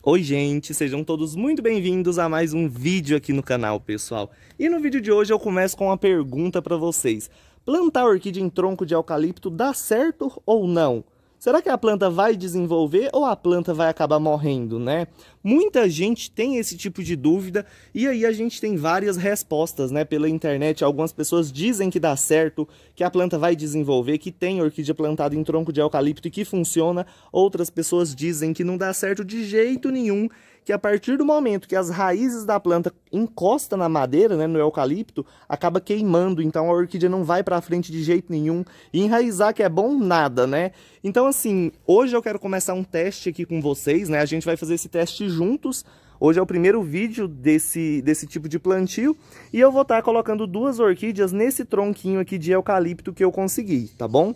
Oi gente, sejam todos muito bem-vindos a mais um vídeo aqui no canal, pessoal. E no vídeo de hoje eu começo com uma pergunta para vocês. Plantar orquídea em tronco de eucalipto dá certo ou não? Será que a planta vai desenvolver ou a planta vai acabar morrendo, né? Muita gente tem esse tipo de dúvida e aí a gente tem várias respostas, né, pela internet. Algumas pessoas dizem que dá certo, que a planta vai desenvolver, que tem orquídea plantada em tronco de eucalipto e que funciona. Outras pessoas dizem que não dá certo de jeito nenhum, que a partir do momento que as raízes da planta encosta na madeira, né, no eucalipto, acaba queimando, então a orquídea não vai para frente de jeito nenhum. E enraizar que é bom nada, né? Então assim, hoje eu quero começar um teste aqui com vocês, né? A gente vai fazer esse teste juntos. Hoje é o primeiro vídeo desse, desse tipo de plantio e eu vou estar tá colocando duas orquídeas nesse tronquinho aqui de eucalipto que eu consegui, tá bom?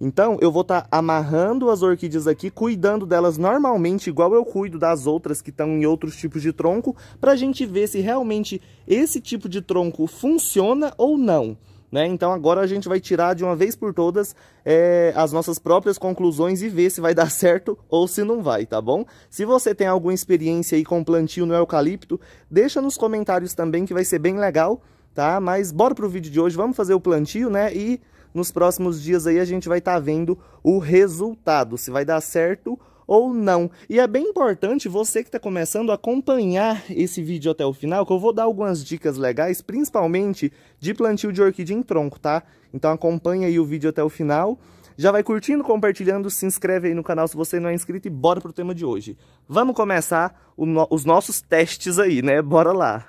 Então eu vou estar tá amarrando as orquídeas aqui, cuidando delas normalmente, igual eu cuido das outras que estão em outros tipos de tronco, para a gente ver se realmente esse tipo de tronco funciona ou não. Né? Então agora a gente vai tirar de uma vez por todas é, as nossas próprias conclusões e ver se vai dar certo ou se não vai, tá bom? Se você tem alguma experiência aí com plantio no eucalipto, deixa nos comentários também que vai ser bem legal, tá? Mas bora pro vídeo de hoje, vamos fazer o plantio, né? E nos próximos dias aí a gente vai estar tá vendo o resultado, se vai dar certo ou ou não. E é bem importante você que está começando acompanhar esse vídeo até o final, que eu vou dar algumas dicas legais, principalmente de plantio de orquídea em tronco, tá? Então acompanha aí o vídeo até o final. Já vai curtindo, compartilhando, se inscreve aí no canal se você não é inscrito e bora pro tema de hoje. Vamos começar no os nossos testes aí, né? Bora lá!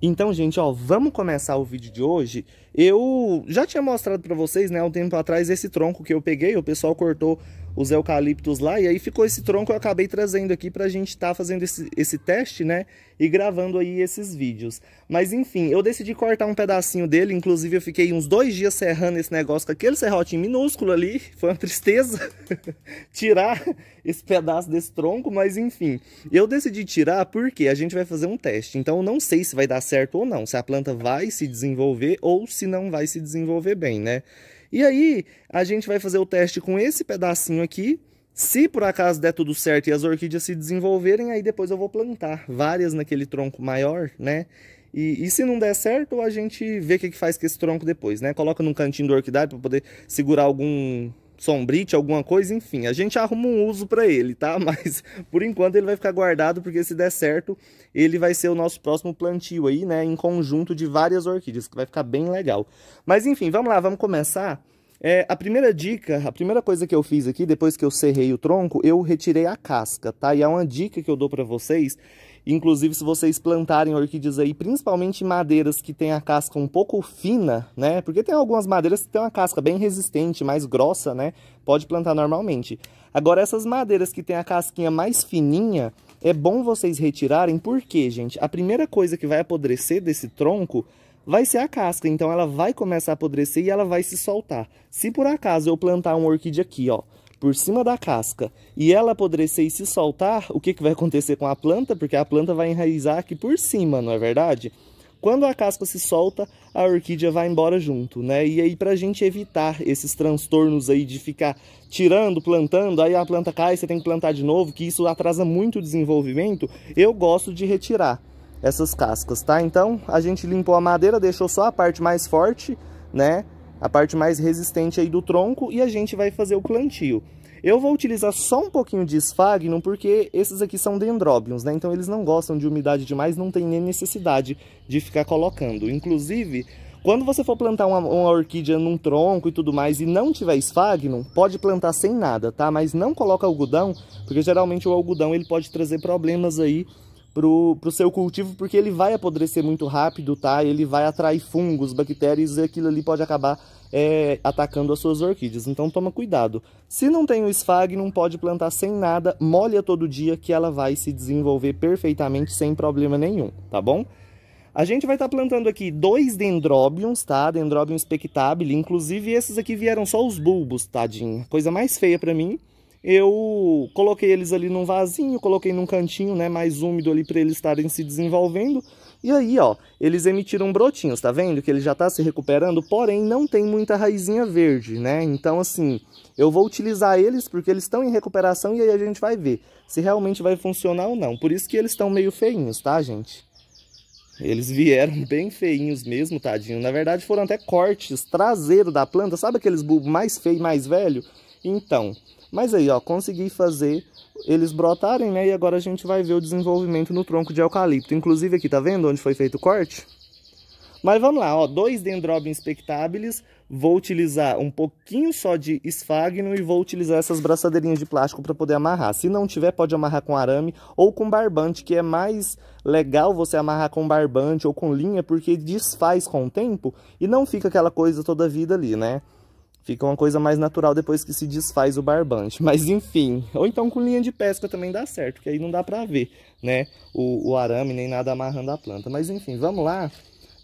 Então, gente, ó, vamos começar o vídeo de hoje. Eu já tinha mostrado para vocês, né, um tempo atrás, esse tronco que eu peguei, o pessoal cortou os eucaliptos lá, e aí ficou esse tronco que eu acabei trazendo aqui para a gente estar tá fazendo esse, esse teste, né? E gravando aí esses vídeos. Mas enfim, eu decidi cortar um pedacinho dele, inclusive eu fiquei uns dois dias serrando esse negócio com aquele serrotinho minúsculo ali, foi uma tristeza tirar esse pedaço desse tronco, mas enfim. Eu decidi tirar porque a gente vai fazer um teste, então eu não sei se vai dar certo ou não, se a planta vai se desenvolver ou se não vai se desenvolver bem, né? E aí, a gente vai fazer o teste com esse pedacinho aqui. Se por acaso der tudo certo e as orquídeas se desenvolverem, aí depois eu vou plantar várias naquele tronco maior, né? E, e se não der certo, a gente vê o que, que faz com esse tronco depois, né? Coloca num cantinho do orquidário para poder segurar algum sombrite, alguma coisa, enfim. A gente arruma um uso para ele, tá? Mas por enquanto ele vai ficar guardado, porque se der certo, ele vai ser o nosso próximo plantio aí, né? Em conjunto de várias orquídeas, que vai ficar bem legal. Mas enfim, vamos lá, vamos começar é, a primeira dica, a primeira coisa que eu fiz aqui, depois que eu serrei o tronco, eu retirei a casca, tá? E é uma dica que eu dou para vocês, inclusive se vocês plantarem orquídeas aí, principalmente madeiras que tem a casca um pouco fina, né? Porque tem algumas madeiras que tem uma casca bem resistente, mais grossa, né? Pode plantar normalmente. Agora, essas madeiras que tem a casquinha mais fininha, é bom vocês retirarem, porque, gente, a primeira coisa que vai apodrecer desse tronco vai ser a casca. Então ela vai começar a apodrecer e ela vai se soltar. Se por acaso eu plantar uma orquídea aqui, ó, por cima da casca, e ela apodrecer e se soltar, o que, que vai acontecer com a planta? Porque a planta vai enraizar aqui por cima, não é verdade? Quando a casca se solta, a orquídea vai embora junto, né? E aí, para a gente evitar esses transtornos aí de ficar tirando, plantando, aí a planta cai, você tem que plantar de novo, que isso atrasa muito o desenvolvimento, eu gosto de retirar essas cascas, tá? Então, a gente limpou a madeira, deixou só a parte mais forte, né? A parte mais resistente aí do tronco e a gente vai fazer o plantio. Eu vou utilizar só um pouquinho de esfagno, porque esses aqui são dendróbios, né? Então eles não gostam de umidade demais, não tem nem necessidade de ficar colocando. Inclusive, quando você for plantar uma, uma, orquídea num tronco e tudo mais e não tiver esfagno, pode plantar sem nada, tá? Mas não coloca algodão, porque geralmente o algodão ele pode trazer problemas aí pro, o seu cultivo, porque ele vai apodrecer muito rápido, tá? Ele vai atrair fungos, bactérias e aquilo ali pode acabar é, atacando as suas orquídeas. Então toma cuidado. Se não tem o esfague, não pode plantar sem nada, molha todo dia que ela vai se desenvolver perfeitamente sem problema nenhum, tá bom? A gente vai estar tá plantando aqui dois dendróbions, tá? Dendróbion spectabile, inclusive esses aqui vieram só os bulbos, tadinho. Coisa mais feia para mim eu coloquei eles ali num vasinho, coloquei num cantinho né, mais úmido ali para eles estarem se desenvolvendo. E aí, ó, eles emitiram brotinhos, tá vendo? Que ele já tá se recuperando, porém não tem muita raizinha verde, né? Então, assim, eu vou utilizar eles porque eles estão em recuperação e aí a gente vai ver se realmente vai funcionar ou não. Por isso que eles estão meio feinhos, tá, gente? Eles vieram bem feinhos mesmo, tadinho. Na verdade, foram até cortes traseiro da planta. Sabe aqueles bulbos mais feio, mais velho? Então, mas aí, ó, consegui fazer eles brotarem, né? E agora a gente vai ver o desenvolvimento no tronco de eucalipto. Inclusive aqui, tá vendo onde foi feito o corte? Mas vamos lá, ó, dois dendrobium spectabilis, vou utilizar um pouquinho só de esfagno e vou utilizar essas braçadeirinhas de plástico para poder amarrar. Se não tiver, pode amarrar com arame ou com barbante, que é mais legal você amarrar com barbante ou com linha, porque desfaz com o tempo e não fica aquela coisa toda vida ali, né? Fica uma coisa mais natural depois que se desfaz o barbante. Mas enfim, ou então com linha de pesca também dá certo, que aí não dá pra ver, né? O, o arame nem nada amarrando a planta. Mas enfim, vamos lá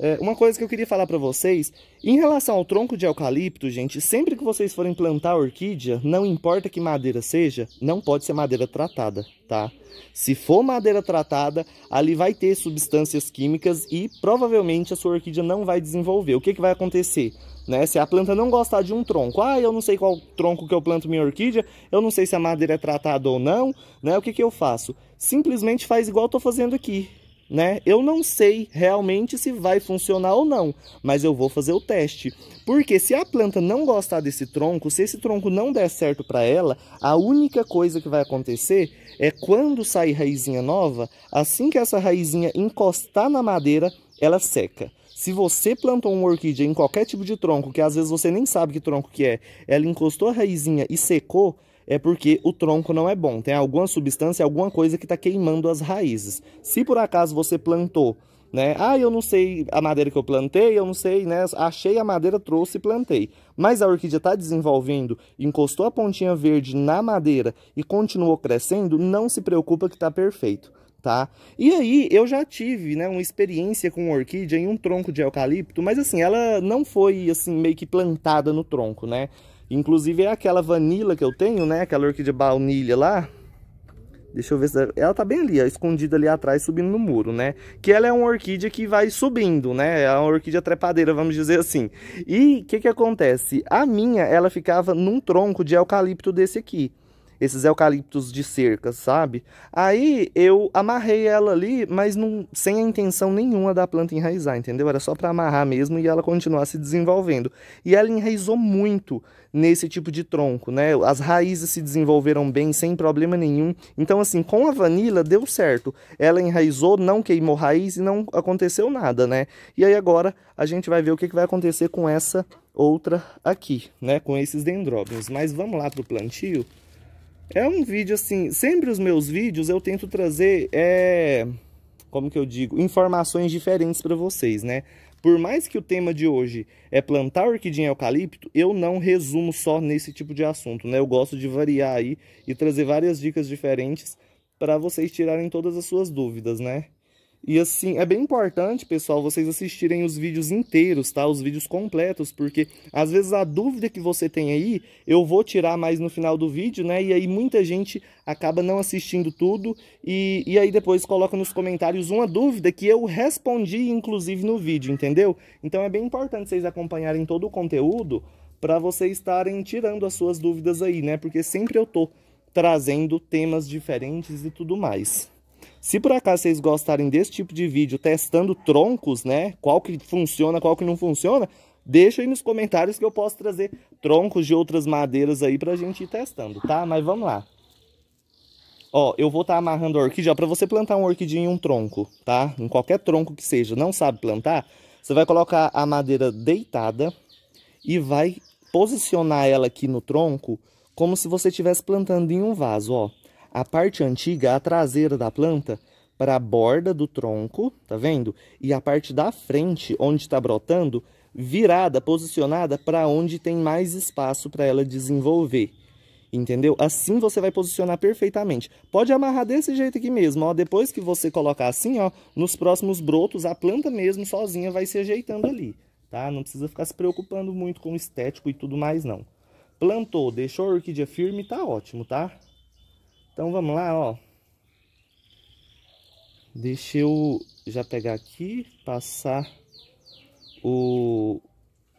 é, uma coisa que eu queria falar para vocês, em relação ao tronco de eucalipto, gente, sempre que vocês forem plantar orquídea, não importa que madeira seja, não pode ser madeira tratada, tá? Se for madeira tratada, ali vai ter substâncias químicas e provavelmente a sua orquídea não vai desenvolver. O que, que vai acontecer? Né? Se a planta não gostar de um tronco, ah, eu não sei qual tronco que eu planto minha orquídea, eu não sei se a madeira é tratada ou não, né? O que, que eu faço? Simplesmente faz igual eu tô fazendo aqui né? Eu não sei realmente se vai funcionar ou não, mas eu vou fazer o teste. Porque se a planta não gostar desse tronco, se esse tronco não der certo para ela, a única coisa que vai acontecer é quando sair raizinha nova, assim que essa raizinha encostar na madeira, ela seca. Se você plantou uma orquídea em qualquer tipo de tronco, que às vezes você nem sabe que tronco que é, ela encostou a raizinha e secou, é porque o tronco não é bom. Tem alguma substância, alguma coisa que está queimando as raízes. Se por acaso você plantou, né? Ah, eu não sei a madeira que eu plantei, eu não sei, né? Achei a madeira, trouxe e plantei. Mas a orquídea está desenvolvendo, encostou a pontinha verde na madeira e continuou crescendo, não se preocupa que está perfeito. Tá? E aí, eu já tive, né, uma experiência com orquídea em um tronco de eucalipto, mas assim, ela não foi assim meio que plantada no tronco, né? Inclusive é aquela vanila que eu tenho, né? Aquela orquídea baunilha lá. Deixa eu ver se... Ela tá bem ali, ó, escondida ali atrás, subindo no muro, né? Que ela é uma orquídea que vai subindo, né? É uma orquídea trepadeira, vamos dizer assim. E o que que acontece? A minha, ela ficava num tronco de eucalipto desse aqui esses eucaliptos de cerca, sabe? Aí eu amarrei ela ali, mas não, sem a intenção nenhuma da planta enraizar, entendeu? Era só para amarrar mesmo e ela continuar se desenvolvendo. E ela enraizou muito nesse tipo de tronco, né? As raízes se desenvolveram bem, sem problema nenhum. Então, assim, com a vanila deu certo. Ela enraizou, não queimou raiz e não aconteceu nada, né? E aí agora a gente vai ver o que, que vai acontecer com essa outra aqui, né? Com esses dendróbios. Mas vamos lá para o plantio. É um vídeo assim, sempre os meus vídeos eu tento trazer, é, como que eu digo, informações diferentes para vocês, né? Por mais que o tema de hoje é plantar orquidinha eucalipto, eu não resumo só nesse tipo de assunto, né? Eu gosto de variar aí e trazer várias dicas diferentes para vocês tirarem todas as suas dúvidas, né? E assim, é bem importante, pessoal, vocês assistirem os vídeos inteiros, tá? Os vídeos completos, porque às vezes a dúvida que você tem aí, eu vou tirar mais no final do vídeo, né? E aí muita gente acaba não assistindo tudo e, e aí depois coloca nos comentários uma dúvida que eu respondi, inclusive, no vídeo, entendeu? Então é bem importante vocês acompanharem todo o conteúdo para vocês estarem tirando as suas dúvidas aí, né? Porque sempre eu tô trazendo temas diferentes e tudo mais. Se por acaso vocês gostarem desse tipo de vídeo testando troncos, né? Qual que funciona, qual que não funciona, deixa aí nos comentários que eu posso trazer troncos de outras madeiras aí pra gente ir testando, tá? Mas vamos lá. Ó, eu vou estar tá amarrando a orquídea, ó, pra você plantar uma orquídea em um tronco, tá? Em qualquer tronco que seja, não sabe plantar, você vai colocar a madeira deitada e vai posicionar ela aqui no tronco como se você estivesse plantando em um vaso, ó a parte antiga, é a traseira da planta, para a borda do tronco, tá vendo? E a parte da frente, onde está brotando, virada, posicionada para onde tem mais espaço para ela desenvolver. Entendeu? Assim você vai posicionar perfeitamente. Pode amarrar desse jeito aqui mesmo, ó. Depois que você colocar assim, ó, nos próximos brotos, a planta mesmo sozinha vai se ajeitando ali, tá? Não precisa ficar se preocupando muito com estético e tudo mais, não. Plantou, deixou a orquídea firme, tá ótimo, tá? Então vamos lá, ó. Deixa eu já pegar aqui, passar o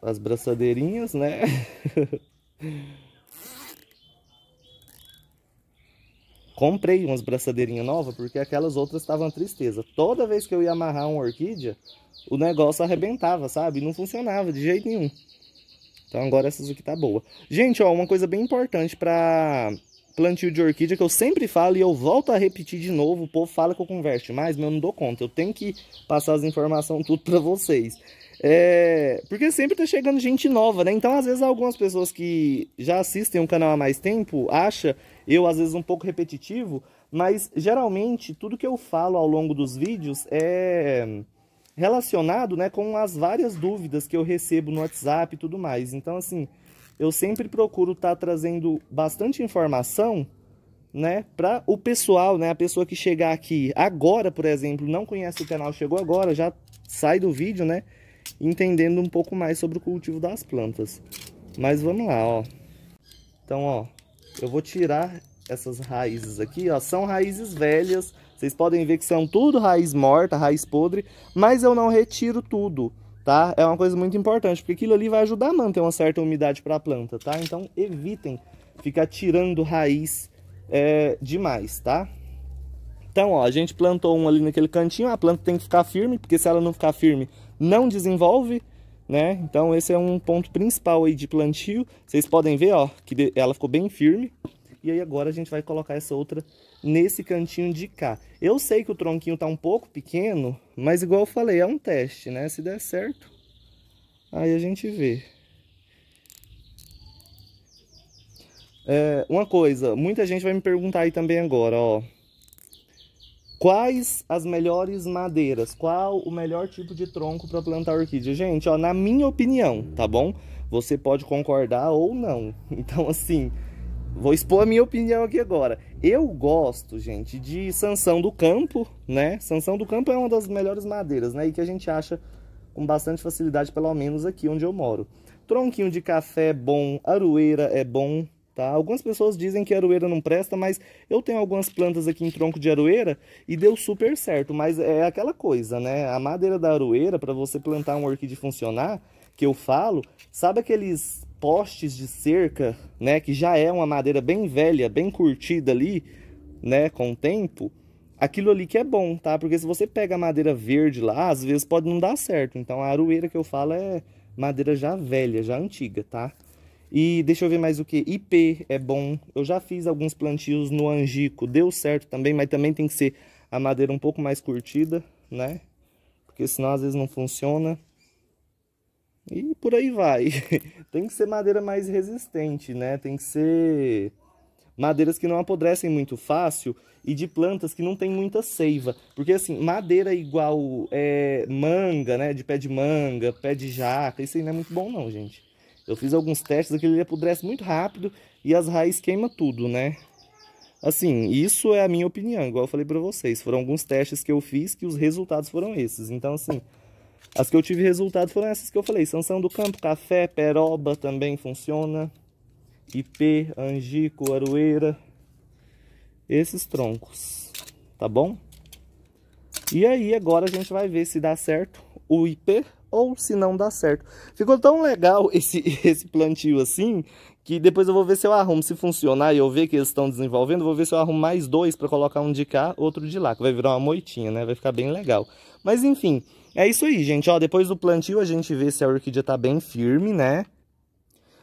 as braçadeirinhas, né? Comprei umas braçadeirinhas novas porque aquelas outras estavam tristeza. Toda vez que eu ia amarrar uma orquídea, o negócio arrebentava, sabe? Não funcionava de jeito nenhum. Então agora essas aqui tá boa. Gente, ó, uma coisa bem importante para plantio de orquídea que eu sempre falo e eu volto a repetir de novo. O povo fala que eu converso mais, mas eu não dou conta. Eu tenho que passar as informações tudo para vocês. É, porque sempre tá chegando gente nova, né? Então, às vezes, algumas pessoas que já assistem um canal há mais tempo acha eu, às vezes, um pouco repetitivo, mas geralmente tudo que eu falo ao longo dos vídeos é relacionado né, com as várias dúvidas que eu recebo no WhatsApp e tudo mais. Então, assim, eu sempre procuro estar tá trazendo bastante informação, né, para o pessoal, né, a pessoa que chegar aqui agora, por exemplo, não conhece o canal, chegou agora, já sai do vídeo, né, entendendo um pouco mais sobre o cultivo das plantas. Mas vamos lá, ó. Então, ó, eu vou tirar essas raízes aqui, ó, são raízes velhas. Vocês podem ver que são tudo raiz morta, raiz podre, mas eu não retiro tudo tá? É uma coisa muito importante, porque aquilo ali vai ajudar a manter uma certa umidade para a planta, tá? Então evitem ficar tirando raiz é, demais, tá? Então, ó, a gente plantou um ali naquele cantinho, a planta tem que ficar firme, porque se ela não ficar firme, não desenvolve, né? Então esse é um ponto principal aí de plantio. Vocês podem ver, ó, que ela ficou bem firme. E aí agora a gente vai colocar essa outra nesse cantinho de cá. Eu sei que o tronquinho tá um pouco pequeno, mas igual eu falei, é um teste, né? Se der certo, aí a gente vê. É, uma coisa, muita gente vai me perguntar aí também agora, ó. Quais as melhores madeiras? Qual o melhor tipo de tronco para plantar orquídea? Gente, ó, na minha opinião, tá bom? Você pode concordar ou não. Então, assim, vou expor a minha opinião aqui agora. Eu gosto, gente, de Sansão do Campo, né? Sansão do Campo é uma das melhores madeiras, né? E que a gente acha com bastante facilidade, pelo menos aqui onde eu moro. Tronquinho de café é bom, aroeira é bom, tá? Algumas pessoas dizem que aroeira não presta, mas eu tenho algumas plantas aqui em tronco de aroeira e deu super certo, mas é aquela coisa, né? A madeira da aroeira, para você plantar um orquídea funcionar, que eu falo, sabe aqueles postes de cerca, né, que já é uma madeira bem velha, bem curtida ali, né, com o tempo, aquilo ali que é bom, tá? Porque se você pega a madeira verde lá, às vezes pode não dar certo. Então a aroeira que eu falo é madeira já velha, já antiga, tá? E deixa eu ver mais o que. IP é bom. Eu já fiz alguns plantios no angico, deu certo também, mas também tem que ser a madeira um pouco mais curtida, né? Porque senão às vezes não funciona. E por aí vai. Tem que ser madeira mais resistente, né? Tem que ser madeiras que não apodrecem muito fácil e de plantas que não tem muita seiva. Porque assim, madeira igual é, manga, né? De pé de manga, pé de jaca, isso aí não é muito bom não, gente. Eu fiz alguns testes, aquele apodrece muito rápido e as raízes queimam tudo, né? Assim, isso é a minha opinião, igual eu falei para vocês. Foram alguns testes que eu fiz que os resultados foram esses. Então, assim, as que eu tive resultado foram essas que eu falei. Sanção do Campo, Café, Peroba também funciona. IP, Angico, Aroeira. Esses troncos, tá bom? E aí agora a gente vai ver se dá certo o IP ou se não dá certo. Ficou tão legal esse, esse plantio assim, que depois eu vou ver se eu arrumo. Se funcionar e eu ver que eles estão desenvolvendo, vou ver se eu arrumo mais dois para colocar um de cá, outro de lá, que vai virar uma moitinha, né? Vai ficar bem legal. Mas enfim, é isso aí, gente. Ó, depois do plantio a gente vê se a orquídea tá bem firme, né?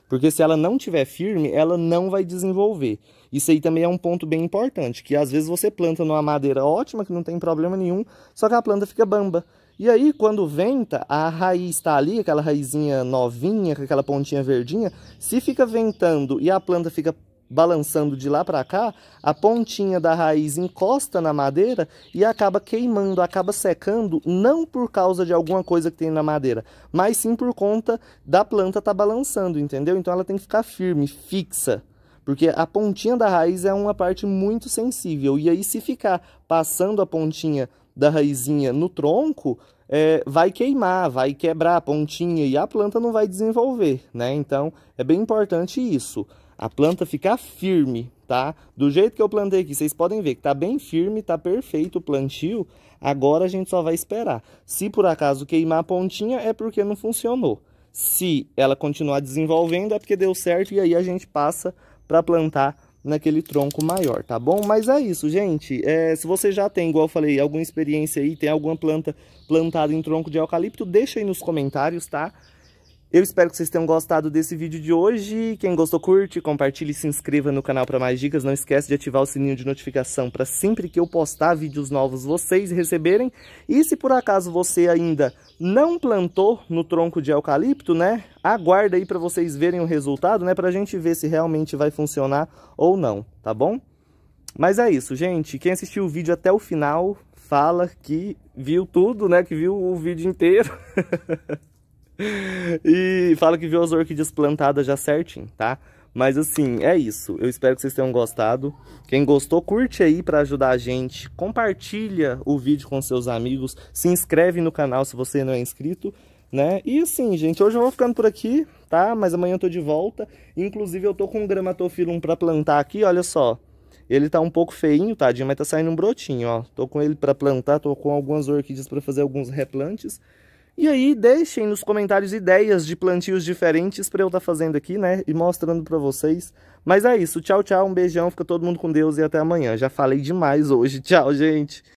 Porque se ela não tiver firme, ela não vai desenvolver. Isso aí também é um ponto bem importante, que às vezes você planta numa madeira ótima, que não tem problema nenhum, só que a planta fica bamba. E aí, quando venta, a raiz está ali, aquela raizinha novinha, com aquela pontinha verdinha, se fica ventando e a planta fica balançando de lá para cá, a pontinha da raiz encosta na madeira e acaba queimando, acaba secando, não por causa de alguma coisa que tem na madeira, mas sim por conta da planta estar tá balançando, entendeu? Então ela tem que ficar firme, fixa, porque a pontinha da raiz é uma parte muito sensível. E aí, se ficar passando a pontinha da raizinha no tronco, é, vai queimar, vai quebrar a pontinha e a planta não vai desenvolver, né? Então, é bem importante isso a planta ficar firme, tá? Do jeito que eu plantei aqui, vocês podem ver que tá bem firme, tá perfeito o plantio. Agora a gente só vai esperar. Se por acaso queimar a pontinha, é porque não funcionou. Se ela continuar desenvolvendo, é porque deu certo e aí a gente passa para plantar naquele tronco maior, tá bom? Mas é isso, gente. É, se você já tem, igual eu falei, alguma experiência aí, tem alguma planta plantada em tronco de eucalipto, deixa aí nos comentários, tá? Eu espero que vocês tenham gostado desse vídeo de hoje. Quem gostou, curte, compartilhe e se inscreva no canal para mais dicas. Não esquece de ativar o sininho de notificação para sempre que eu postar vídeos novos vocês receberem. E se por acaso você ainda não plantou no tronco de eucalipto, né? Aguarda aí para vocês verem o resultado, né? Para a gente ver se realmente vai funcionar ou não, tá bom? Mas é isso, gente. Quem assistiu o vídeo até o final, fala que viu tudo, né? Que viu o vídeo inteiro. e fala que viu as orquídeas plantadas já certinho, tá? Mas assim, é isso. Eu espero que vocês tenham gostado. Quem gostou, curte aí para ajudar a gente. Compartilha o vídeo com seus amigos. Se inscreve no canal se você não é inscrito, né? E assim, gente, hoje eu vou ficando por aqui, tá? Mas amanhã eu tô de volta. Inclusive, eu tô com um gramatofilum para plantar aqui, olha só. Ele tá um pouco feinho, tadinho, mas tá saindo um brotinho, ó. Tô com ele para plantar, tô com algumas orquídeas para fazer alguns replantes. E aí deixem nos comentários ideias de plantios diferentes para eu estar tá fazendo aqui, né? E mostrando para vocês. Mas é isso. Tchau, tchau. Um beijão. Fica todo mundo com Deus e até amanhã. Já falei demais hoje. Tchau, gente.